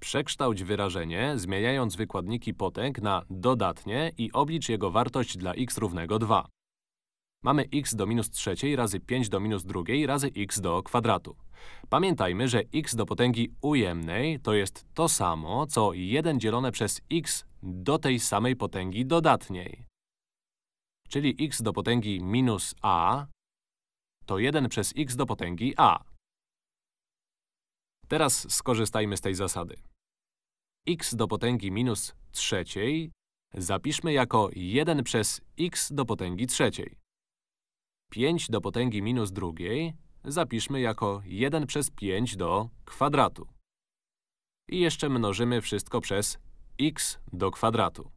Przekształć wyrażenie, zmieniając wykładniki potęg na dodatnie i oblicz jego wartość dla x równego 2. Mamy x do minus trzeciej razy 5 do minus drugiej razy x do kwadratu. Pamiętajmy, że x do potęgi ujemnej to jest to samo, co 1 dzielone przez x do tej samej potęgi dodatniej. Czyli x do potęgi minus a to 1 przez x do potęgi a. Teraz skorzystajmy z tej zasady. x do potęgi minus trzeciej zapiszmy jako 1 przez x do potęgi trzeciej. 5 do potęgi minus drugiej zapiszmy jako 1 przez 5 do kwadratu. I jeszcze mnożymy wszystko przez x do kwadratu.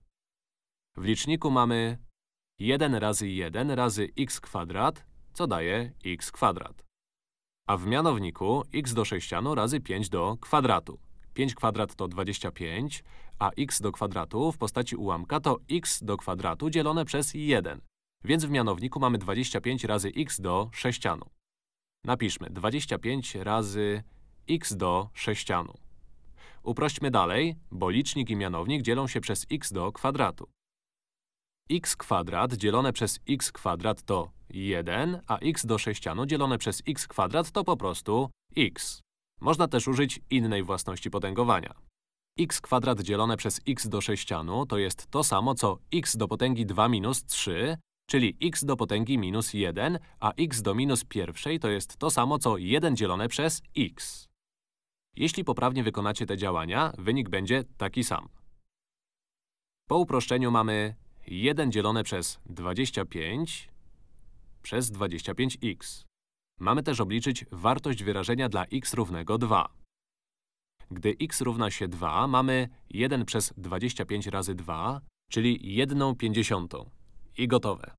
W liczniku mamy 1 razy 1 razy x kwadrat, co daje x kwadrat a w mianowniku x do sześcianu razy 5 do kwadratu. 5 kwadrat to 25, a x do kwadratu w postaci ułamka to x do kwadratu dzielone przez 1. Więc w mianowniku mamy 25 razy x do sześcianu. Napiszmy 25 razy x do sześcianu. Uprośćmy dalej, bo licznik i mianownik dzielą się przez x do kwadratu x kwadrat dzielone przez x kwadrat to 1, a x do sześcianu dzielone przez x kwadrat to po prostu x. Można też użyć innej własności potęgowania. x kwadrat dzielone przez x do sześcianu to jest to samo co x do potęgi 2 minus 3, czyli x do potęgi minus 1, a x do minus pierwszej to jest to samo co 1 dzielone przez x. Jeśli poprawnie wykonacie te działania, wynik będzie taki sam. Po uproszczeniu mamy 1 dzielone przez 25 przez 25x. Mamy też obliczyć wartość wyrażenia dla x równego 2. Gdy x równa się 2, mamy 1 przez 25 razy 2, czyli 1 pięćdziesiątą. I gotowe.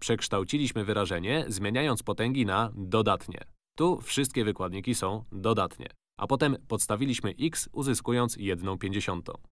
Przekształciliśmy wyrażenie, zmieniając potęgi na dodatnie. Tu wszystkie wykładniki są dodatnie. A potem podstawiliśmy x, uzyskując 1 pięćdziesiątą.